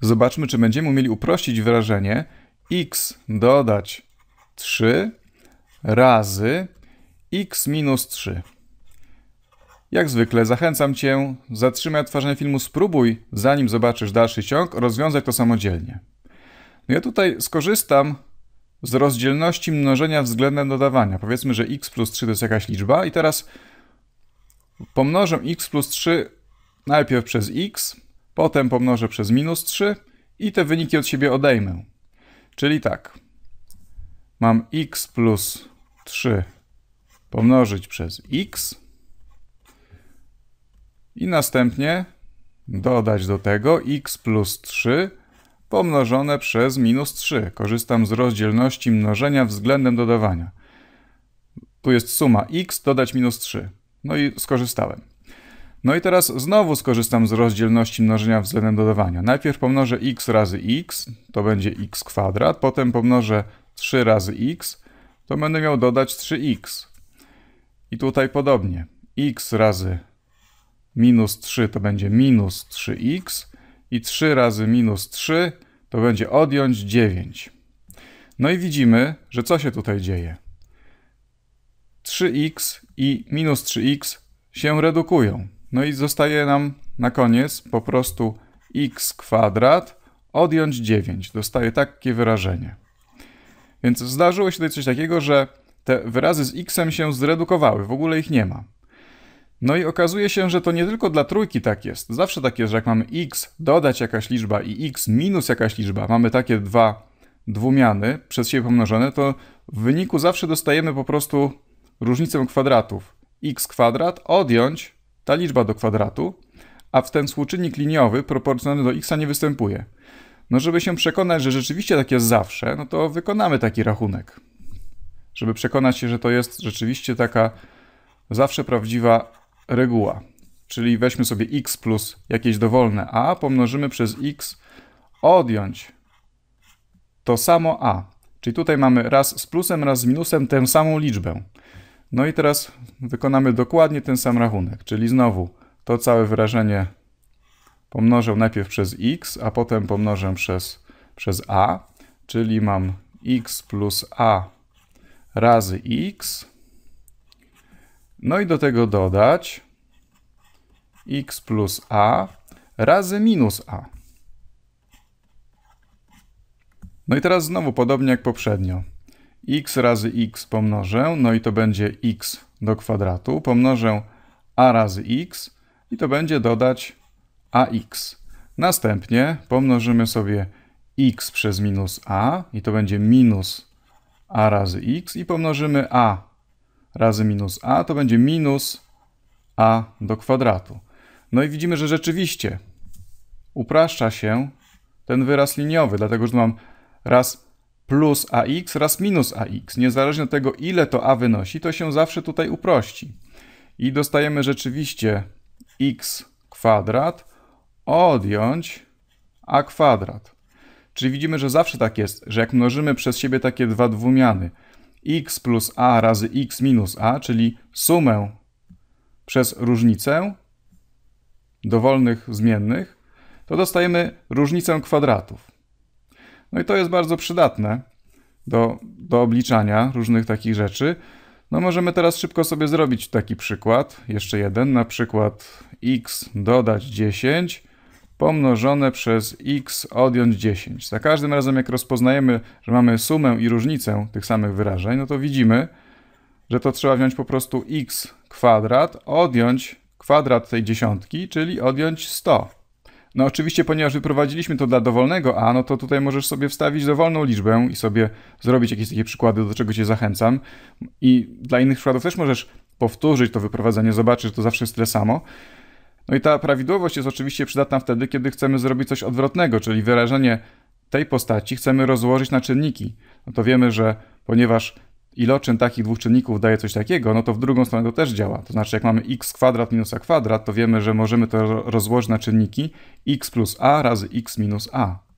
Zobaczmy, czy będziemy umieli uprościć wyrażenie x dodać 3 razy x minus 3. Jak zwykle zachęcam Cię, zatrzymaj odtwarzanie filmu, spróbuj, zanim zobaczysz dalszy ciąg, rozwiązać to samodzielnie. No ja tutaj skorzystam z rozdzielności mnożenia względem dodawania. Powiedzmy, że x plus 3 to jest jakaś liczba i teraz pomnożę x plus 3 najpierw przez x, Potem pomnożę przez minus 3 i te wyniki od siebie odejmę. Czyli tak, mam x plus 3 pomnożyć przez x i następnie dodać do tego x plus 3 pomnożone przez minus 3. Korzystam z rozdzielności mnożenia względem dodawania. Tu jest suma x dodać minus 3. No i skorzystałem. No i teraz znowu skorzystam z rozdzielności mnożenia względem dodawania. Najpierw pomnożę x razy x, to będzie x kwadrat, potem pomnożę 3 razy x, to będę miał dodać 3x. I tutaj podobnie. x razy minus 3 to będzie minus 3x i 3 razy minus 3 to będzie odjąć 9. No i widzimy, że co się tutaj dzieje. 3x i minus 3x się redukują. No i zostaje nam na koniec po prostu x kwadrat odjąć 9. Dostaje takie wyrażenie. Więc zdarzyło się tutaj coś takiego, że te wyrazy z xem się zredukowały, w ogóle ich nie ma. No i okazuje się, że to nie tylko dla trójki tak jest. Zawsze tak jest, że jak mamy x dodać jakaś liczba i x minus jakaś liczba, mamy takie dwa dwumiany przez siebie pomnożone, to w wyniku zawsze dostajemy po prostu różnicę kwadratów. x kwadrat odjąć ta liczba do kwadratu, a w ten współczynnik liniowy proporcjonalny do x nie występuje. No żeby się przekonać, że rzeczywiście tak jest zawsze, no to wykonamy taki rachunek. Żeby przekonać się, że to jest rzeczywiście taka zawsze prawdziwa reguła. Czyli weźmy sobie x plus jakieś dowolne a, pomnożymy przez x, odjąć to samo a. Czyli tutaj mamy raz z plusem, raz z minusem tę samą liczbę. No i teraz wykonamy dokładnie ten sam rachunek, czyli znowu to całe wyrażenie pomnożę najpierw przez x, a potem pomnożę przez, przez a, czyli mam x plus a razy x. No i do tego dodać x plus a razy minus a. No i teraz znowu podobnie jak poprzednio x razy x pomnożę, no i to będzie x do kwadratu, pomnożę a razy x i to będzie dodać ax. Następnie pomnożymy sobie x przez minus a i to będzie minus a razy x i pomnożymy a razy minus a to będzie minus a do kwadratu. No i widzimy, że rzeczywiście upraszcza się ten wyraz liniowy, dlatego że mam raz plus ax raz minus ax. Niezależnie od tego, ile to a wynosi, to się zawsze tutaj uprości. I dostajemy rzeczywiście x kwadrat odjąć a kwadrat. Czyli widzimy, że zawsze tak jest, że jak mnożymy przez siebie takie dwa dwumiany, x plus a razy x minus a, czyli sumę przez różnicę dowolnych zmiennych, to dostajemy różnicę kwadratów. No i to jest bardzo przydatne do, do obliczania różnych takich rzeczy. No możemy teraz szybko sobie zrobić taki przykład, jeszcze jeden, na przykład x dodać 10 pomnożone przez x odjąć 10. Za każdym razem jak rozpoznajemy, że mamy sumę i różnicę tych samych wyrażeń, no to widzimy, że to trzeba wziąć po prostu x kwadrat, odjąć kwadrat tej dziesiątki, czyli odjąć 100. No oczywiście, ponieważ wyprowadziliśmy to dla dowolnego A, no to tutaj możesz sobie wstawić dowolną liczbę i sobie zrobić jakieś takie przykłady, do czego cię zachęcam. I dla innych przykładów też możesz powtórzyć to wyprowadzenie, zobaczysz, że to zawsze jest tyle samo. No i ta prawidłowość jest oczywiście przydatna wtedy, kiedy chcemy zrobić coś odwrotnego, czyli wyrażenie tej postaci chcemy rozłożyć na czynniki. No to wiemy, że ponieważ iloczyn takich dwóch czynników daje coś takiego, no to w drugą stronę to też działa. To znaczy, jak mamy x kwadrat minus a kwadrat, to wiemy, że możemy to rozłożyć na czynniki x plus a razy x minus a.